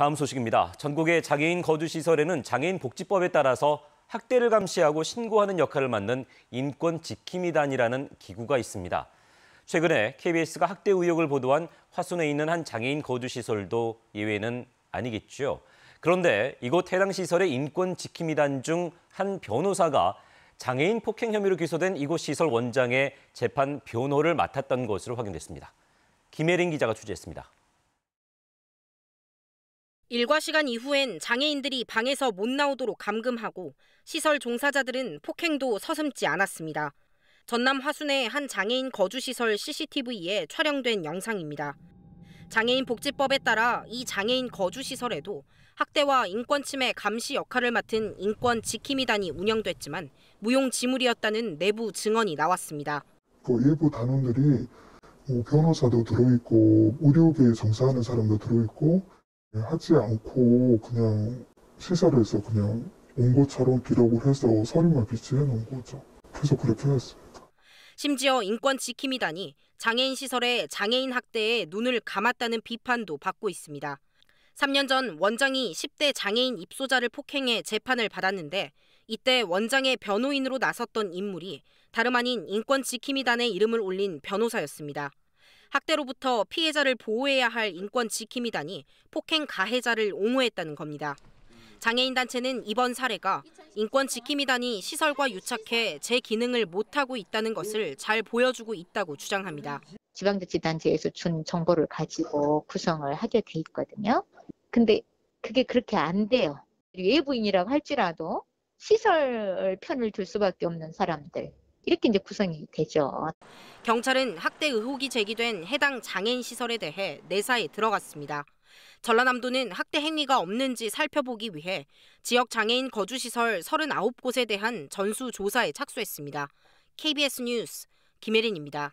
다음 소식입니다. 전국의 장애인 거주시설에는 장애인 복지법에 따라서 학대를 감시하고 신고하는 역할을 맡는 인권 지킴이단이라는 기구가 있습니다. 최근에 KBS가 학대 의혹을 보도한 화순에 있는 한 장애인 거주시설도 예외는 아니겠죠. 그런데 이곳 해당 시설의 인권 지킴이단 중 한 변호사가 장애인 폭행 혐의로 기소된 이곳 시설 원장의 재판 변호를 맡았던 것으로 확인됐습니다. 김혜린 기자가 취재했습니다. 일과 시간 이후엔 장애인들이 방에서 못 나오도록 감금하고 시설 종사자들은 폭행도 서슴지 않았습니다. 전남 화순의 한 장애인 거주시설 CCTV에 촬영된 영상입니다. 장애인 복지법에 따라 이 장애인 거주시설에도 학대와 인권침해 감시 역할을 맡은 인권 지킴이단이 운영됐지만 무용지물이었다는 내부 증언이 나왔습니다. 그 일부 단원들이 뭐 변호사도 들어있고 의료계에 종사하는 사람도 들어있고 네, 하지 않고 그냥 시설에서 그냥 온 것처럼 기록을 해서 서류만 비치해 놓은 거죠. 그래서 그렇게 했습니다. 심지어 인권 지킴이단이 장애인 시설의 장애인 학대에 눈을 감았다는 비판도 받고 있습니다. 3년 전 원장이 10대 장애인 입소자를 폭행해 재판을 받았는데 이때 원장의 변호인으로 나섰던 인물이 다름 아닌 인권 지킴이단의 이름을 올린 변호사였습니다. 학대로부터 피해자를 보호해야 할 인권 지킴이단이 폭행 가해자를 옹호했다는 겁니다. 장애인 단체는 이번 사례가 인권 지킴이단이 시설과 유착해 제 기능을 못하고 있다는 것을 잘 보여주고 있다고 주장합니다. 지방자치단체에서 준 정보를 가지고 구성을 하게 돼 있거든요. 근데 그게 그렇게 안 돼요. 외부인이라고 할지라도 시설 편을 둘 수밖에 없는 사람들, 이렇게 이제 구성이 되죠. 경찰은 학대 의혹이 제기된 해당 장애인 시설에 대해 내사에 들어갔습니다. 전라남도는 학대 행위가 없는지 살펴보기 위해 지역 장애인 거주시설 39곳에 대한 전수 조사에 착수했습니다. KBS 뉴스 김혜린입니다.